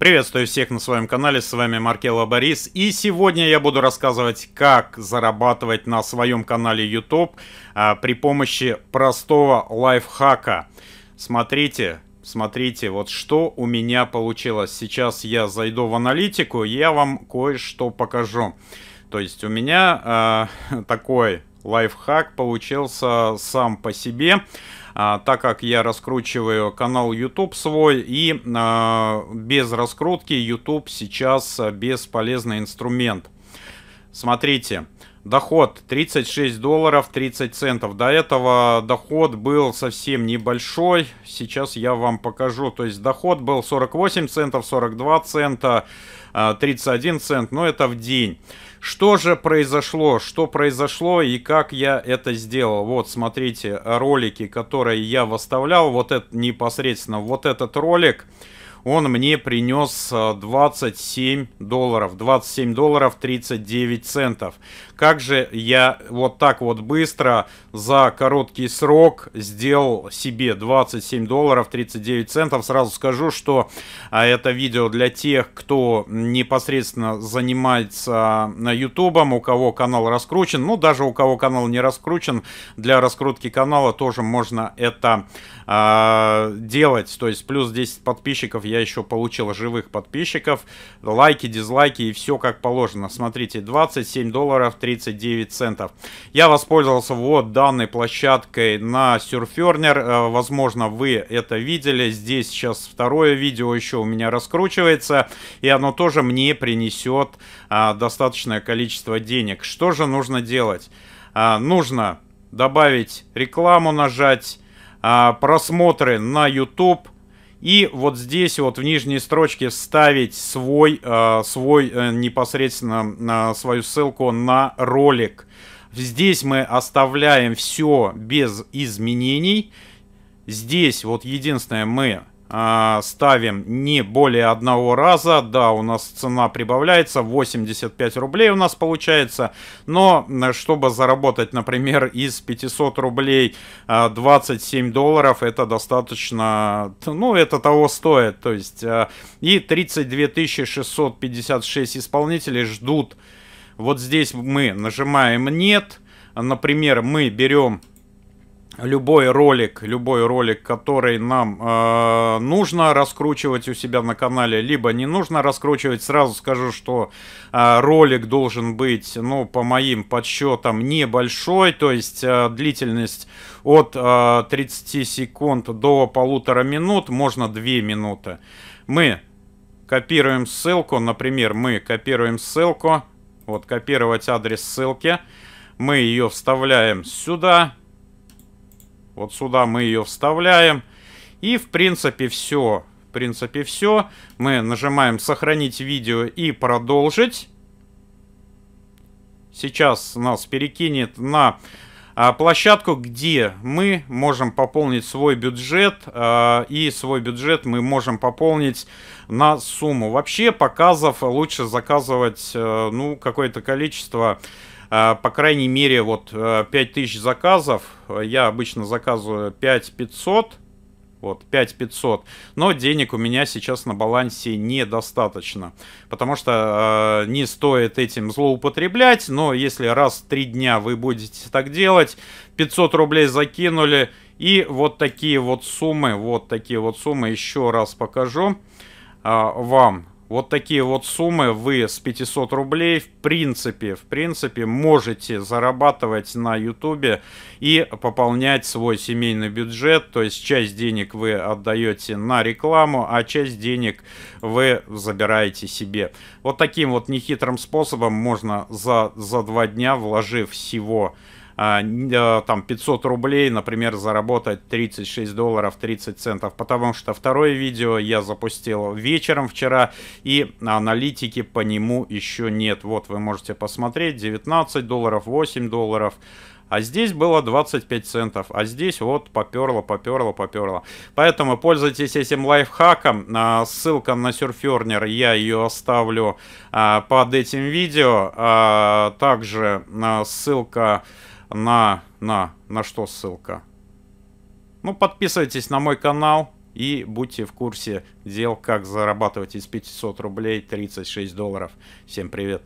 Приветствую всех на своем канале, с вами Маркела Борис. И сегодня я буду рассказывать, как зарабатывать на своем канале YouTube а, при помощи простого лайфхака. Смотрите, смотрите, вот что у меня получилось. Сейчас я зайду в аналитику, я вам кое-что покажу. То есть у меня э, такой лайфхак получился сам по себе, а, так как я раскручиваю канал YouTube свой, и а, без раскрутки YouTube сейчас а, бесполезный инструмент. Смотрите. Доход 36 долларов 30 центов. До этого доход был совсем небольшой. Сейчас я вам покажу. То есть доход был 48 центов, 42 цента, 31 а, цент. Но это в день. Что же произошло? Что произошло и как я это сделал? Вот, смотрите, ролики, которые я выставлял. Вот это непосредственно. Вот этот ролик он мне принес 27 э, долларов, 27 долларов 39 центов. Как же я вот так вот быстро за короткий срок сделал себе 27 долларов 39 центов. Сразу скажу, что а, это видео для тех, кто непосредственно занимается а, ютубом, у кого канал раскручен, ну даже у кого канал не раскручен, для раскрутки канала тоже можно это э, делать. То есть плюс 10 подписчиков я еще получил живых подписчиков. Лайки, дизлайки и все как положено. Смотрите, 27 долларов 39 центов. Я воспользовался вот данной площадкой на Surferner. Э, возможно, вы это видели. Здесь сейчас второе видео еще у меня раскручивается. И оно тоже мне принесет а, достаточное количество денег. Что же нужно делать? А, нужно добавить рекламу, нажать а, просмотры на YouTube и вот здесь вот в нижней строчке ставить свой, э, свой э, непосредственно э, свою ссылку на ролик. Здесь мы оставляем все без изменений. Здесь вот единственное мы а, ставим не более одного раза. Да, у нас цена прибавляется, 85 рублей у нас получается. Но чтобы заработать, например, из 500 рублей 27 а, долларов, это достаточно, ну, это того стоит. То есть а, и 32 656 исполнителей ждут. Вот здесь мы нажимаем «нет». Например, мы берем любой ролик, любой ролик, который нам э, нужно раскручивать у себя на канале, либо не нужно раскручивать, сразу скажу, что э, ролик должен быть, ну, по моим подсчетам, небольшой, то есть э, длительность от э, 30 секунд до полутора минут, можно 2 минуты. Мы копируем ссылку, например, мы копируем ссылку, вот копировать адрес ссылки, мы ее вставляем сюда, вот сюда мы ее вставляем. И, в принципе, все. В принципе, все. Мы нажимаем «Сохранить видео» и «Продолжить». Сейчас нас перекинет на а, площадку, где мы можем пополнить свой бюджет, а, и свой бюджет мы можем пополнить на сумму. Вообще, показов лучше заказывать э, ну, какое-то количество а, по крайней мере, вот 5000 э, заказов. Э, я обычно заказываю 5500. Вот, 5500. Но денег у меня сейчас на балансе недостаточно. Потому что э, не стоит этим злоупотреблять. Но если раз в 3 дня вы будете так делать, 500 рублей закинули. И вот такие вот суммы, вот такие вот суммы еще раз покажу э, вам. Вот такие вот суммы вы с 500 рублей в принципе, в принципе можете зарабатывать на ютубе и пополнять свой семейный бюджет. То есть часть денег вы отдаете на рекламу, а часть денег вы забираете себе. Вот таким вот нехитрым способом можно за, за два дня, вложив всего а, э, там 500 рублей, например, заработать 36 долларов 30 центов, потому что второе видео я запустил вечером вчера, и аналитики по нему еще нет. Вот вы можете посмотреть, 19 долларов, 8 долларов, а здесь было 25 центов, а здесь вот поперло, поперло, поперло. Поэтому пользуйтесь этим лайфхаком, а, ссылка на Surferner, я ее оставлю а, под этим видео, также ссылка на, на, на что ссылка. Ну, подписывайтесь на мой канал и будьте в курсе дел, как зарабатывать из 500 рублей 36 долларов. Всем привет!